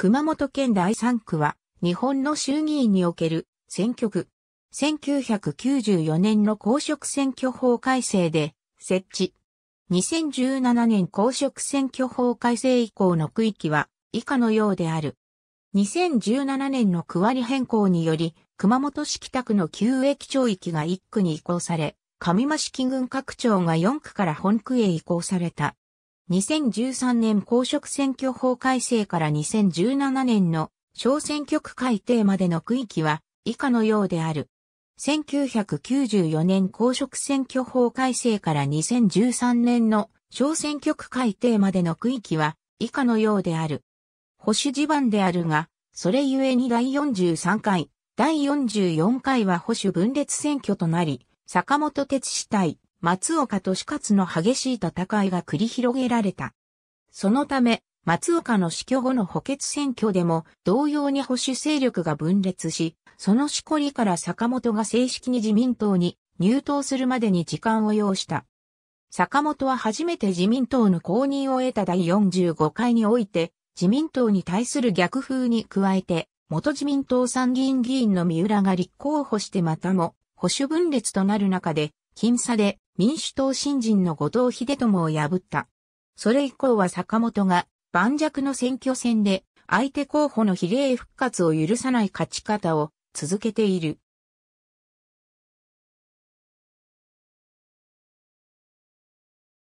熊本県第3区は、日本の衆議院における選挙区。1994年の公職選挙法改正で設置。2017年公職選挙法改正以降の区域は以下のようである。2017年の区割り変更により、熊本市北区の旧駅町域が1区に移行され、上増木群拡張が4区から本区へ移行された。2013年公職選挙法改正から2017年の小選挙区改定までの区域は以下のようである。1994年公職選挙法改正から2013年の小選挙区改定までの区域は以下のようである。保守地盤であるが、それゆえに第43回、第44回は保守分裂選挙となり、坂本哲司対松岡利勝の激しい戦いが繰り広げられた。そのため、松岡の死去後の補欠選挙でも同様に保守勢力が分裂し、そのしこりから坂本が正式に自民党に入党するまでに時間を要した。坂本は初めて自民党の公認を得た第45回において、自民党に対する逆風に加えて、元自民党参議院議員の三浦が立候補してまたも、保守分裂となる中で、僅差で民主党新人の後藤秀友を破った。それ以降は坂本が盤石の選挙戦で相手候補の比例復活を許さない勝ち方を続けている。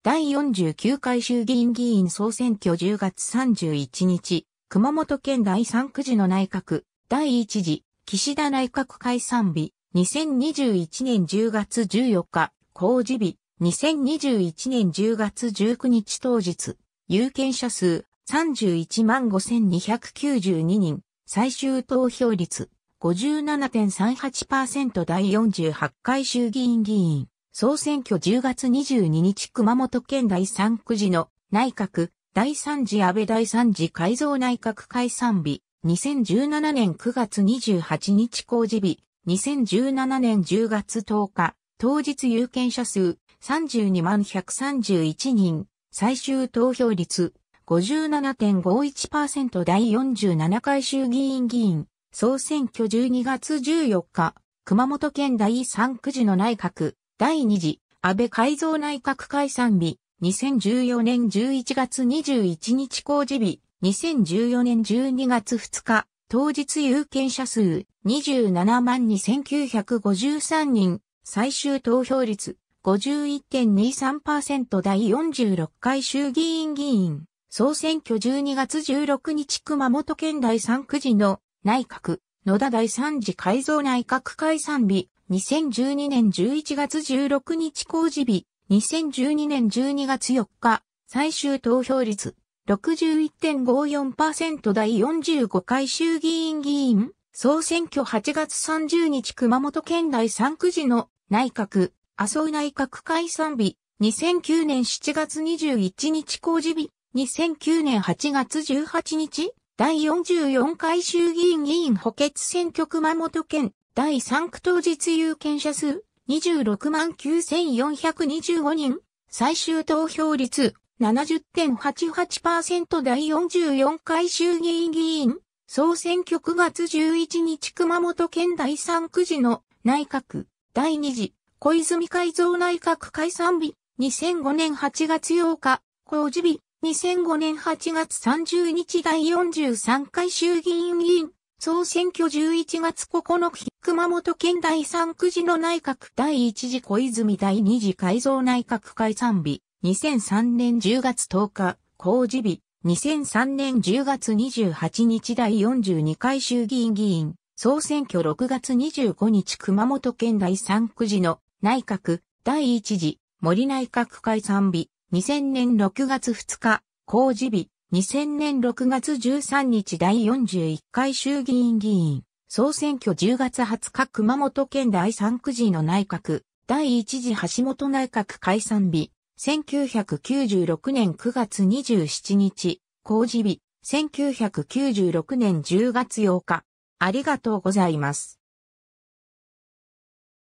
第49回衆議院議員総選挙10月31日、熊本県第3区時の内閣、第1次、岸田内閣解散日、2021年10月14日、公示日、2021年10月19日当日、有権者数31万5292人、最終投票率57.38%第48回衆議院議員、総選挙10月22日熊本県第3区時の内閣、第3次安倍第3次改造内閣解散日、2017年9月28日公示日、2017年10月10日、当日有権者数32万131人、最終投票率57.51%第47回衆議院議員、総選挙12月14日、熊本県第3区時の内閣、第2次、安倍改造内閣解散日、2014年11月21日公示日、2014年12月2日、当日有権者数27万2953人、最終投票率51.23%第46回衆議院議員、総選挙12月16日熊本県第3区時の内閣、野田第3次改造内閣解散日、2012年11月16日公示日、2012年12月4日、最終投票率61.54%第45回衆議院議員総選挙8月30日熊本県内3区時の内閣、麻生内閣解散日、2009年7月21日公示日、2009年8月18日、第44回衆議院議員補欠選挙熊本県、第3区当日有権者数、26万9425人、最終投票率、70.88%第44回衆議院議員、総選挙9月11日熊本県第3区時の内閣、第2次、小泉改造内閣解散日、2005年8月8日、公示日、2005年8月30日第43回衆議院議員、総選挙11月9日、熊本県第3区時の内閣第1次小泉第2次改造内閣解散日、2003年10月10日、公示日、2003年10月28日第42回衆議院議員、総選挙6月25日熊本県第3区時の内閣第1次森内閣解散日、2000年6月2日、公示日、2000年6月13日第41回衆議院議員、総選挙10月20日熊本県第3区時の内閣、第1次橋本内閣解散日、1996年9月27日、公示日、1996年10月8日。ありがとうございます。